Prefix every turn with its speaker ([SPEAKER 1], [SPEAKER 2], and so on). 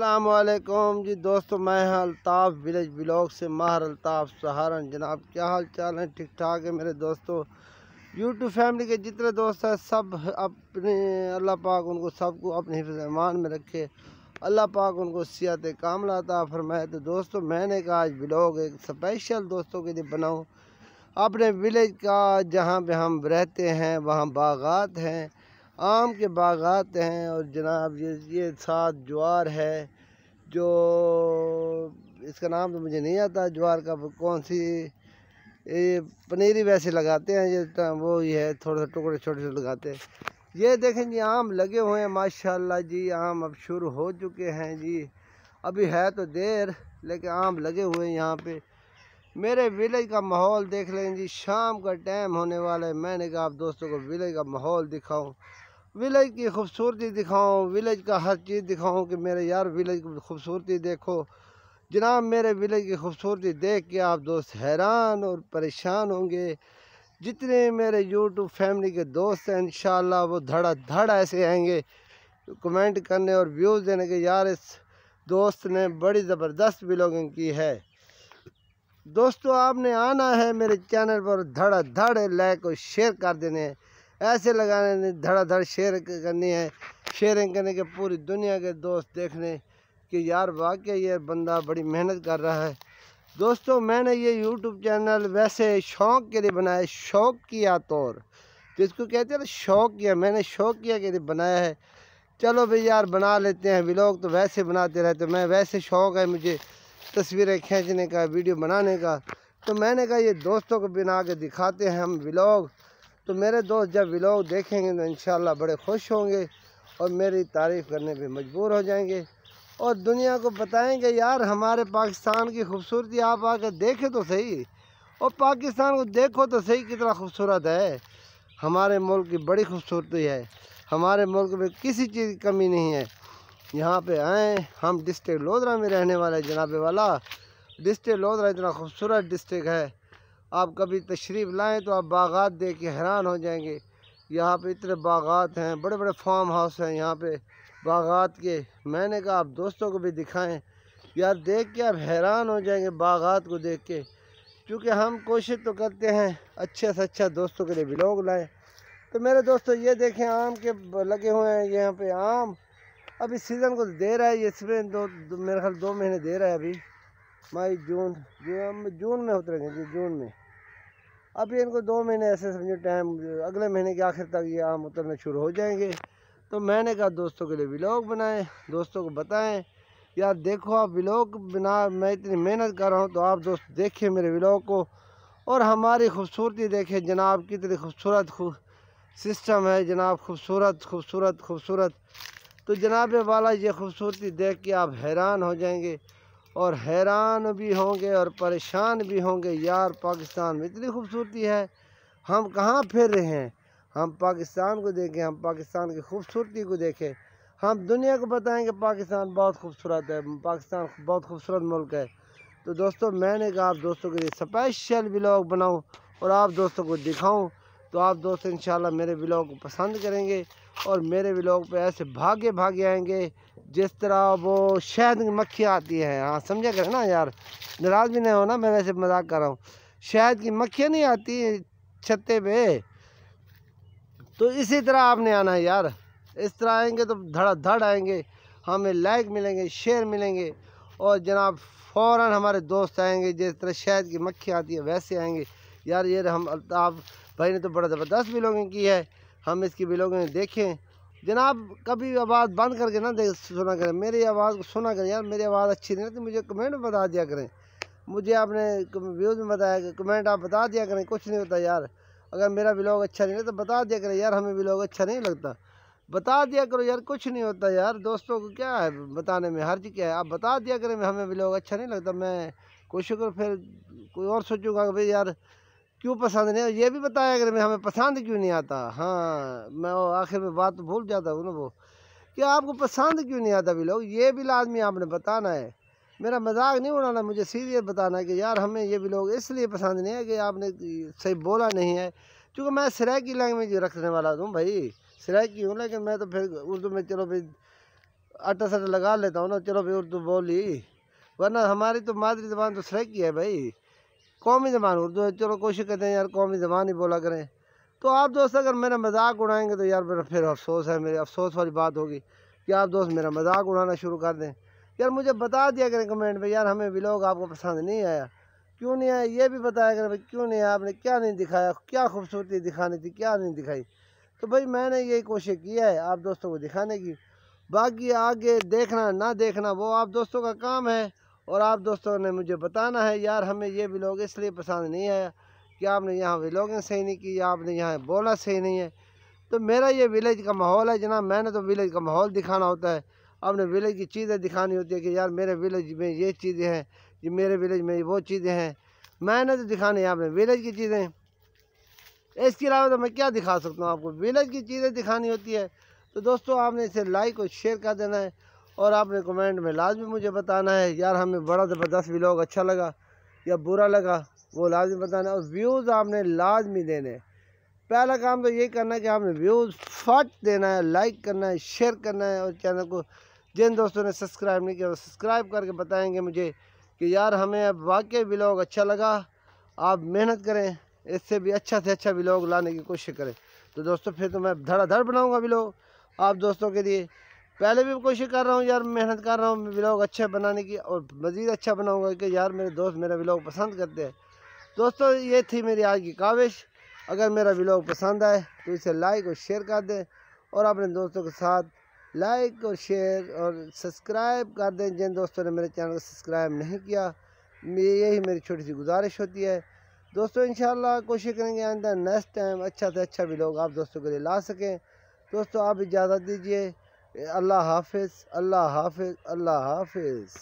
[SPEAKER 1] असलकुम जी दोस्तों मैं हूं अलताफ़ विलेज ब्लॉग से माहर अलताफ़ सहारन जनाब क्या हाल चाल है ठीक ठाक है मेरे दोस्तों यूट्यूब फैमिली के जितने दोस्त हैं सब अपने अल्लाह पाक उनको सबको अपने हिफ्जमान में रखे अल्लाह पाक उनको सियात काम लाता फरमाए तो दोस्तों मैंने कहा आज ब्लॉग एक स्पेशल दोस्तों के लिए बनाऊँ अपने विलेज का जहाँ पर हम रहते हैं वहाँ बागात हैं आम के बागात हैं और जनाब ये ये साथ ज्वार है जो इसका नाम तो मुझे नहीं आता ज्वार का कौन सी ये पनीरी वैसे लगाते हैं ये तो वो ही है थोड़ा सा टुकड़े छोटे छोटे लगाते हैं ये देखें जी आम लगे हुए हैं माशाल्लाह जी आम अब शुरू हो चुके हैं जी अभी है तो देर लेकिन आम लगे हुए हैं यहाँ पे मेरे विलेज का माहौल देख लें जी शाम का टाइम होने वाला है मैंने कहा आप दोस्तों को विलेज का माहौल दिखाऊँ विलेज की खूबसूरती दिखाऊं विलेज का हर चीज़ दिखाऊं कि मेरे यार विलेज की खूबसूरती देखो जनाब मेरे विलेज की खूबसूरती देख के आप दोस्त हैरान और परेशान होंगे जितने मेरे यूट्यूब फैमिली के दोस्त हैं इन वो धड़ा धड़ ऐसे आएंगे कमेंट करने और व्यूज़ देने के यार इस दोस्त ने बड़ी ज़बरदस्त ब्लॉगिंग की है दोस्तों आपने आना है मेरे चैनल पर धड़ा धड़ लाइक और शेयर कर देने ऐसे लगाने धड़ाधड़ शेयर करनी है शेयरिंग करने के पूरी दुनिया के दोस्त देखने कि यार वाकई ये बंदा बड़ी मेहनत कर रहा है दोस्तों मैंने ये यूट्यूब चैनल वैसे शौक़ के लिए बनाया शौक़ किया तौर तो कहते हैं शौक़ किया मैंने शौक़ किया के लिए बनाया है चलो भाई यार बना लेते हैं ब्लॉग तो वैसे बनाते रहते तो मैं वैसे शौक़ है मुझे तस्वीरें खींचने का वीडियो बनाने का तो मैंने कहा ये दोस्तों को बना के दिखाते हैं हम ब्लॉग तो मेरे दोस्त जब व्लॉग देखेंगे तो इन बड़े खुश होंगे और मेरी तारीफ़ करने पर मजबूर हो जाएंगे और दुनिया को बताएंगे यार हमारे पाकिस्तान की खूबसूरती आप आकर देखें तो सही और पाकिस्तान को देखो तो सही कितना खूबसूरत है हमारे मुल्क की बड़ी खूबसूरती है हमारे मुल्क में किसी चीज़ की कमी नहीं है यहाँ पे आए हम डिस्ट्रिक्ट लोधरा में रहने वाले जनाबे वाला डिस्ट्रिक्ट लोधरा इतना खूबसूरत डिस्ट्रिक्ट है आप कभी तशरीफ़ लाएँ तो आप बागात देख के हैरान हो जाएंगे यहाँ पे इतने बागात हैं बड़े बड़े फार्म हाउस हैं यहाँ पे बागात के मैंने कहा आप दोस्तों को भी दिखाएं यार देख के आप हैरान हो जाएंगे बागात को देख के क्योंकि हम कोशिश तो करते हैं अच्छे से अच्छा दोस्तों के लिए ब्लॉग लाएँ तो मेरे दोस्तों ये देखें आम के लगे हुए हैं यहाँ पे आम अभी सीज़न को दे रहा है ये इसमें दो, दो मेरे ख्याल दो महीने दे रहा है अभी मई जून जो हम जून में उतरेंगे जी जून में अभी इनको दो महीने ऐसे समझो टाइम अगले महीने के आखिर तक ये आम उतरने शुरू हो जाएंगे तो मैंने कहा दोस्तों के लिए ब्लॉग बनाएं दोस्तों को बताएं यार देखो आप ब्लॉग बना मैं इतनी मेहनत कर रहा हूँ तो आप दोस्त देखिए मेरे ब्लॉग को और हमारी खूबसूरती देखें जनाब कितनी खूबसूरत खूब सिस्टम है जनाब खूबसूरत खूबसूरत खूबसूरत तो जनाब वाला ये खूबसूरती देख के आप हैरान हो जाएंगे और हैरान भी होंगे और परेशान भी होंगे यार पाकिस्तान में इतनी खूबसूरती है हम कहाँ फिर रहे हैं हम पाकिस्तान को देखें हम पाकिस्तान की खूबसूरती को देखें हम दुनिया को बताएं कि पाकिस्तान बहुत खूबसूरत है पाकिस्तान बहुत खूबसूरत मुल्क है तो दोस्तों मैंने कहा आप दोस्तों के लिए स्पेशल ब्लॉग बनाऊं और आप दोस्तों को दिखाऊं तो आप दोस्त इन मेरे ब्लॉग को पसंद करेंगे और मेरे ब्लॉग पे ऐसे भागे भागे आएंगे जिस तरह वो शहद की मक्खी आती है हाँ समझा करें ना यार नाराज भी नहीं हो ना मैं वैसे मजाक कर रहा हूँ शहद की मक्खियाँ नहीं आती छत्ते पे तो इसी तरह आपने आना है यार इस तरह आएंगे तो धड़ा धड़ आएंगे हमें लाइक मिलेंगे शेयर मिलेंगे और जनाब फ़ौर हमारे दोस्त आएंगे जिस तरह शहद की मक्खी आती है वैसे आएंगे यार ये हम आप भाई ने तो बड़ा ज़बरदस्त ब्लॉगिंग की है हम इसकी ब्लॉगिंग देखें जनाब कभी आवाज़ बंद करके ना देख सुना करें मेरी आवाज़ को सुना करें यार मेरी आवाज़ अच्छी नहीं रहती तो मुझे कमेंट बता दिया करें मुझे आपने व्यूज़ में बताया कि कमेंट आप बता दिया करें कुछ नहीं होता यार अगर मेरा ब्लॉग अच्छा नहीं है तो बता दिया करें यार हमें ब्लॉग अच्छा नहीं लगता बता दिया करो यार कुछ नहीं होता यार दोस्तों को क्या है बताने में हर्ज क्या है आप बता दिया करें हमें ब्लॉग अच्छा नहीं लगता मैं कोशिश करूँ फिर कोई और सोचूंगा कि भाई यार क्यों पसंद नहीं ये भी बताया अगर मैं हमें पसंद क्यों नहीं आता हाँ मैं आखिर में बात तो भूल जाता हूँ ना वो कि आपको पसंद क्यों नहीं आता भी लोग ये भी लाजमी आपने बताना है मेरा मजाक नहीं उड़ाना मुझे सीरियस बताना है कि यार हमें ये भी लोग इसलिए पसंद नहीं है कि आपने सही बोला नहीं है क्योंकि मैं सराकी की लैंग्वेज रखने वाला हूँ भाई सराकी की हूँ लेकिन मैं तो फिर उर्दू में चलो भाई आटा साटा लगा लेता हूँ ना चलो भाई उर्दू बोली वरना हमारी तो मादरी जबान तो सराकी है भाई कौमी ज़बान उर्दू है चलो कोशिश करते हैं यार कौमी ज़बान ही बोला करें तो आप दोस्त अगर मेरा मजाक उड़ाएंगे तो यार मेरा फिर अफसोस है मेरे अफसोस वाली बात होगी कि आप दोस्त मेरा मजाक उड़ाना शुरू कर दें यार मुझे बता दिया करें कमेंट में यार हमें लोग आपको पसंद नहीं आया क्यों नहीं आया ये भी बताया करें भाई क्यों नहीं आया आपने क्या नहीं दिखाया क्या खूबसूरती दिखानी थी क्या नहीं दिखाई तो भाई मैंने यही कोशिश किया है आप दोस्तों को दिखाने की बाकी आगे देखना ना देखना वो आप दोस्तों का काम है और आप दोस्तों ने मुझे बताना है यार हमें ये ब्लॉग इसलिए पसंद नहीं आया कि आपने यहाँ व्लॉगिंग सही नहीं की आपने यहाँ बोला सही नहीं है तो मेरा ये विलेज का माहौल है जना मैंने तो विलेज का माहौल दिखाना होता है आपने विलेज की चीज़ें दिखानी होती है कि यार मेरे विलेज में ये चीज़ें हैं ये मेरे विलेज में वो चीज़ें हैं मैंने तो दिखानी है आपने विलेज की चीज़ें इसके अलावा तो मैं क्या दिखा सकता हूँ आपको विलेज की चीज़ें दिखानी होती है तो दोस्तों आपने इसे लाइक और शेयर कर देना है और आपने कमेंट में लाजमी मुझे बताना है यार हमें बड़ा ज़बरदस्त व्लॉग अच्छा लगा या बुरा लगा वो लाजमी बताना है और व्यूज़ आपने लाजमी देने पहला काम तो ये करना है कि आपने व्यूज़ फट देना है लाइक करना है शेयर करना है और चैनल को जिन दोस्तों ने सब्सक्राइब नहीं किया वो तो सब्सक्राइब करके बताएंगे मुझे कि यार हमें अब वाकई व्लॉग अच्छा लगा आप मेहनत करें इससे भी अच्छा से अच्छा व्लॉग लाने की कोशिश करें तो दोस्तों फिर तो मैं धड़ाधड़ बनाऊँगा ब्लॉग आप दोस्तों के लिए पहले भी कोशिश कर रहा हूँ यार मेहनत कर रहा हूँ ब्लॉग अच्छे बनाने की और मज़ीद अच्छा बनाऊँगा कि यार मेरे दोस्त मेरा ब्लॉग पसंद करते हैं दोस्तों ये थी मेरी आज की काविश अगर मेरा ब्लॉग पसंद आए तो इसे लाइक और शेयर कर दें और अपने दोस्तों के साथ लाइक और शेयर और सब्सक्राइब कर दें जिन दोस्तों ने मेरे चैनल को सब्सक्राइब नहीं किया यही मेरी छोटी सी गुजारिश होती है दोस्तों इन कोशिश करेंगे आइंदा नेक्स्ट टाइम अच्छा से अच्छा ब्लॉग आप दोस्तों के लिए ला सकें दोस्तों आप इजाज़त दीजिए अल्लाह हाफिज़ अल्लाह हाफिज़ अल्लाह हाफिज़